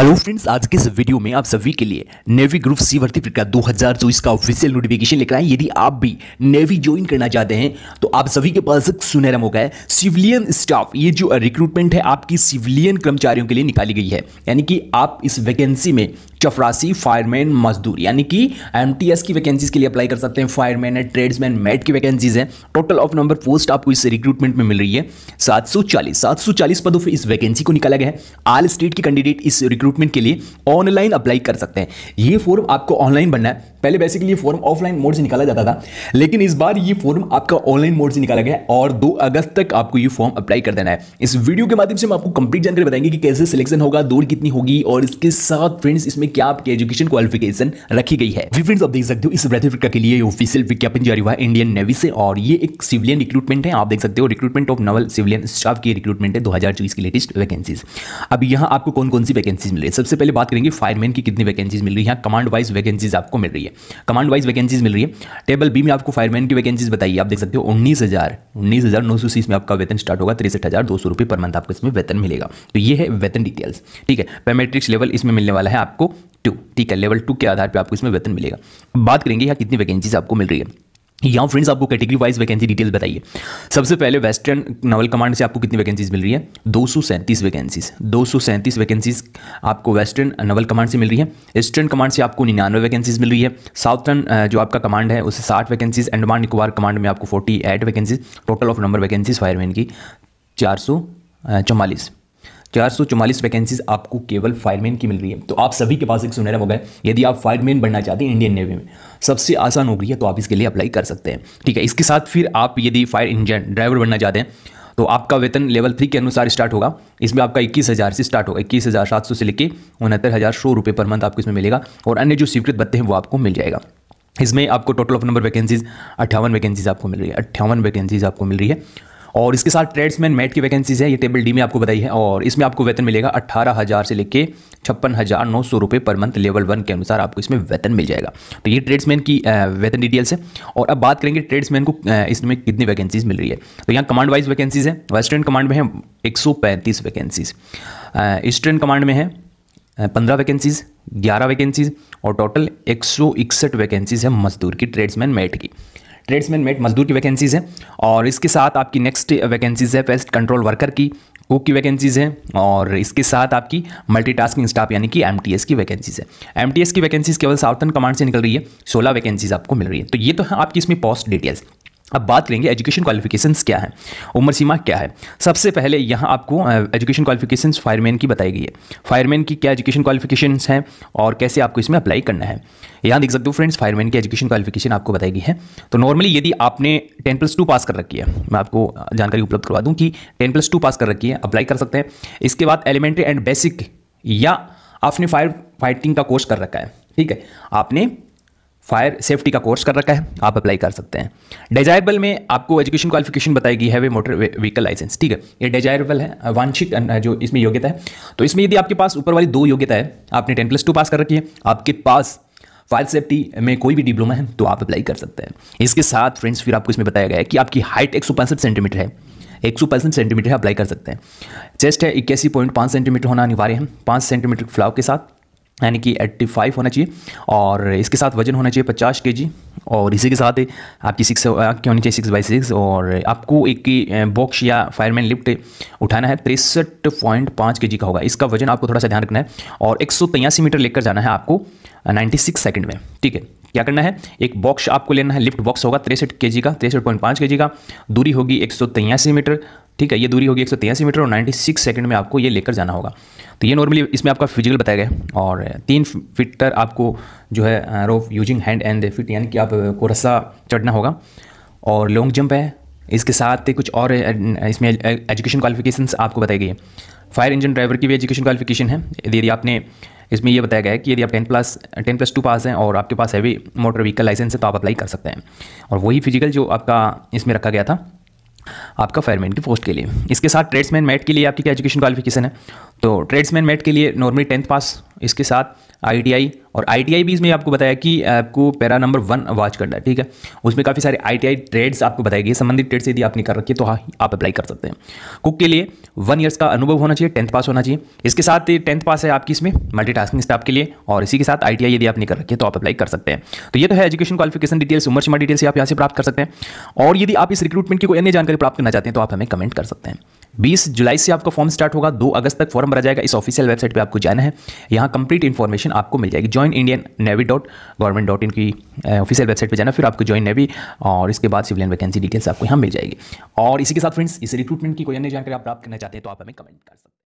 hello friends आज के इस वीडियो में आप सभी के लिए नेवी ग्रुप सी भर्ती प्रक्रिया दो हज़ार चौबीस का ऑफिशियल नोटिफिकेशन लेकर आए यदि आप भी नेवी ज्वाइन करना चाहते हैं तो आप सभी के पास एक सुनहरा मौका है सिविलियन स्टाफ ये जो रिक्रूटमेंट है आपकी सिविलियन कर्मचारियों के लिए निकाली गई है यानी कि आप इस वैकेंसी में चपरासी फायरमैन मजदूर यानी कि एम की वैकेंसीज के लिए अप्लाई कर सकते हैं फायरमैन है ट्रेड्समैन मेट की वैकेंसीज है टोटल ऑफ नंबर पोस्ट आपको इस रिक्रूटमेंट में मिल रही है सात सौ चालीस पदों पर इस वैकेंसी को निकाला गया है आल स्टेट के कैंडिडेट इस रिक्रूटमेंट के लिए ऑनलाइन अप्लाई कर सकते हैं ये फॉर्म आपको ऑनलाइन बनना है पहले बेसिकली फॉर्म ऑफलाइन मोड से निकाला जाता था लेकिन इस बार ये फॉर्म आपका ऑनलाइन मोड से निकाला गया है और दो अगस्त तक आपको ये फॉर्म अप्लाई कर देना है इस वीडियो के माध्यम से हम आपको कंप्लीट जानकारी बताएंगे कि कैसे सिलेक्शन होगा दौड़ कितनी होगी और इसके साथ फ्रेंड्स इसमें क्या आपकी एजुकेशन क्वालिफिकेशन रखी गई है विफ्रेंड्स आप देख सकते हो इस ब्रेथ के लिए ऑफिशियल विज्ञापन जारी हुआ है इंडियन नेवी से और ये एक सिविलियन रिक्रूटमेंट है आप देख सकते हो recruitment of naval civilian staff की रिक्रूटमेंट है दो की लेटेस्ट वैकेंसीज अब यहाँ आपको कौन कौन सी वैकेंसीज मिल रही है सबसे पहले बात करेंगे फायरमैन की कितनी वैकेंसीज मिल रही है कमांड वाइज वैकेंसीज आपको मिल रही है कमांड वाइज वैकेंसीज मिल रही है टेबल बी में आपको फायरमैन की वैकेंसीज बताइए आप देख सकते हो उन्नीस हजार उन्नीस हजार नौ सौ सीस में आपका वेतन स्टार्ट होगा तिरसठ हजार दो सौ रुपये पर मंथ आपको इसमें वेतन मिलेगा तो ये है वेतन डिटेल्स ठीक है पेमेट्रिक्स लेवल इसमें मिलने वाला है आपको टू ठीक है लेवल टू के आधार पर आपको इसमें वेतन मिलेगा बात करेंगे यहाँ कितनी वैकेंसीज आपको मिल रही है यहाँ फ्रेंड्स आपको कैटेगरी वाइज वैकेंसी डिटेल्स बताइए सबसे पहले वेस्टर्न नवल कमांड से आपको कितनी वैकेंसीज मिल रही है दो सौ सैंतीस वैकेंसीज दो सौ सैंतीस वैकेंसीज आपको वेस्टर्न नवल कमांड से मिल रही है ईस्टर्न कमांड से आपको निन्यानवे वैकेंसीज मिल रही है साउथर्न जो आपका कमांड है उसे साठ वैकेंसीज अंडमान निकोबार कमांड में आपको forty eight vacancies total of number vacancies fireman की चार सौ चौवालीस चार सौ चौवालीस वैकेंसीज आपको केवल फायरमैन की मिल रही है तो आप सभी के पास एक सुनहरा मौका है यदि आप फायरमैन बनना चाहते हैं इंडियन नेवी में सबसे आसान हो गई है तो आप इसके लिए अप्लाई कर सकते हैं ठीक है इसके साथ फिर आप यदि फायर इंजन ड्राइवर बनना चाहते हैं तो आपका वेतन लेवल थ्री के अनुसार स्टार्ट होगा इसमें आपका इक्कीस हज़ार से स्टार्ट होगा इक्कीस हज़ार सात सौ से लेकर उनहत्तर हज़ार सौ रुपये पर मंथ आपको इसमें मिलेगा और अन्य जो स्वीकृत बत्ते हैं वो आपको मिल जाएगा इसमें आपको टोटल ऑफ नंबर वैकेंसीज अट्ठावन वैकेंसीज आपको मिल रही है अट्ठावन वैकेंसीज आपको मिल रही है और इसके साथ ट्रेड्समैन मेट की वैकेंसीज है ये टेबल डी में आपको बताई है और इसमें आपको वेतन मिलेगा अट्ठारह हज़ार से लेके छप्पन हज़ार नौ सौ रुपये पर मंथ लेवल वन के अनुसार आपको इसमें वेतन मिल जाएगा तो ये ट्रेड्समैन की वेतन डिटेल्स है और अब बात करेंगे ट्रेड्समैन को इसमें कितनी वैकेंसीज मिल रही है तो यहाँ कमांड वाइज वैकेंसीज है वेस्टर्न कमांड में है एक सौ पैंतीस वैकेंसीज ईस्टर्न कमांड में है पंद्रह वैकेंसीज ग्यारह वैकेंसीज और टोटल एक सौ इकसठ वैकेंसीज है मजदूर की ट्रेड्समैन मेट की ट्रेड्समैन मेट मजदूर की वैकेंसीज़ हैं और इसके साथ आपकी नेक्स्ट वैकेंसीज़ है पेस्ट कंट्रोल वर्कर की कुक की वैकेंसीज़ हैं और इसके साथ आपकी मल्टीटास्किंग स्टाफ यानी कि एमटीएस की वैकेंसीज़ है एमटीएस की वैकेंसीज़ केवल साउथर्न कमांड से निकल रही है सोलह वैकेंसीज़ आपको मिल रही है तो ये तो है आपकी इसमें पोस्ट डिटेल्स अब बात करेंगे एजुकेशन क्वालिफिकेशंस क्या है उम्र सीमा क्या है सबसे पहले यहाँ आपको एजुकेशन क्वालिफिकेशंस फायरमैन की बताई गई है फायरमैन की क्या एजुकेशन क्वालिफिकेशंस हैं और कैसे आपको इसमें अप्लाई करना है यहाँ देख सकते हो फ्रेंड्स फायरमैन की एजुकेशन क्वालिफिकेशन आपको बताई गई है तो नॉर्मली यदि आपने टेन प्लस टू पास कर रखी है मैं आपको जानकारी उपलब्ध करवा दूँ कि टेन प्लस टू पास कर रखी है अप्लाई कर सकते हैं इसके बाद एलिमेंट्री एंड बेसिक या आपने फायर फाइटिंग का कोर्स कर रखा है ठीक है आपने फायर सेफ्टी का कोर्स कर रखा है आप अप्लाई कर सकते हैं डिजायरेबल में आपको एजुकेशन क्वालिफिकेशन बताई गई है वे मोटर व्हीकल लाइसेंस ठीक है ये डिजायरेबल है वांछित जो इसमें योग्यता है तो इसमें यदि आपके पास ऊपर वाली दो योग्यता है आपने टेन प्लस टू पास कर रखी है आपके पास फायर सेफ्टी में कोई भी डिप्लोमा है तो आप अप्लाई कर सकते हैं इसके साथ फ्रेंड्स फिर आपको इसमें बताया गया है कि आपकी हाइट एक सेंटीमीटर है एक सौ पैंसठ सेंटीमीटर है अप्लाई कर सकते हैं चेस्ट है इक्यासी पॉइंट सेंटीमीटर होना अनिवार्य है पाँच सेंटीमीटर फ्लाव के साथ यानी कि एट्टी फाइव होना चाहिए और इसके साथ वजन होना चाहिए पचास के जी और इसी के साथ आपकी सिक्स आपकी होनी चाहिए सिक्स बाई सिक्स और आपको एक बॉक्स या फायरमैन लिफ्ट उठाना है तिरसठ पॉइंट पाँच के जी का होगा इसका वजन आपको थोड़ा सा ध्यान रखना है और एक सौ मीटर लेकर जाना है आपको नाइन्टी सिक्स सेकेंड में ठीक है क्या करना है एक बॉक्स आपको लेना है लिफ्ट बॉक्स होगा तिरसठ के जी का तिरसठ पॉइंट पाँच के जी का दूरी होगी एक सौ मीटर ठीक है ये दूरी होगी एक मीटर और 96 सेकंड में आपको ये लेकर जाना होगा तो ये नॉर्मली इसमें आपका फिजिकल बताया गया और तीन फिटर आपको जो है rope using hand and fit यानी कि आपको uh, रस्सा चढ़ना होगा और लॉन्ग जंप है इसके साथ कुछ और uh, इसमें एजुकेशन uh, क्वालिफिकेशन आपको बताई गई है फायर इंजन ड्राइवर की भी एजुकेशन क्वालिफिकेशन है यदि आपने इसमें यह बताया गया है कि यदि आप ten plus ten plus two pass हैं और आपके पास हैवी मोटर व्हीकल लाइसेंस है तो आप अप्लाई कर सकते हैं और वही फिजिकल जो आपका इसमें रखा गया था आपका फायरमैन की पोस्ट के लिए इसके साथ ट्रेड्समैन मैट के लिए आपकी क्या एजुकेशन क्वालिफिकेशन है तो ट्रेड्समैन मेट के लिए नॉर्मली टेंथ पास इसके साथ आई और आई भी इसमें आपको बताया कि आपको पैरा नंबर वन वॉच करना है ठीक है उसमें काफ़ी सारे आई ट्रेड्स आपको बताए गए संबंधित ट्रेड्स यदि आपने कर रखी है तो हाँ आप अप्लाई कर सकते हैं कुक के लिए वन ईयर्स का अनुभव होना चाहिए टेंथ पास होना चाहिए इसके साथ टेंथ पास है आपकी इसमें मल्टी स्टाफ के लिए और इसी के साथ आई यदि आपने कर रखी है तो आप अप्लाई कर सकते हैं तो ये तो है एजुकेशन क्वालिफिकेशन डिटेल्स उम्र सीमा डिटेल्स आप यहाँ से प्राप्त कर सकते हैं और यदि आप इस रिक्रूटमेंट की कोई अन्य जानकारी प्राप्त करना चाहते हैं तो आप हमें कमेंट कर सकते हैं बीस जुलाई से आपका फॉर्म स्टार्ट होगा दो अगस्त तक फॉर्म भरा जाएगा इस ऑफिशियल वेबसाइट पे आपको जाना है यहाँ कंप्लीट इन्फॉर्मेशन आपको मिल जाएगी join Indian navy dot government dot in की ऑफिशियल वेबसाइट पे जाना फिर आपको ज्वाइन नेवी और इसके बाद सिविलियन वैकेंसी डिटेल्स आपको यहाँ मिल जाएगी और इसी के साथ फ्रेंड्स इस रिक्रूटमेंट की कोई अन्य जानकारी आप प्राप्त करना चाहते हैं तो आप हमें कमेंट कर सकते हैं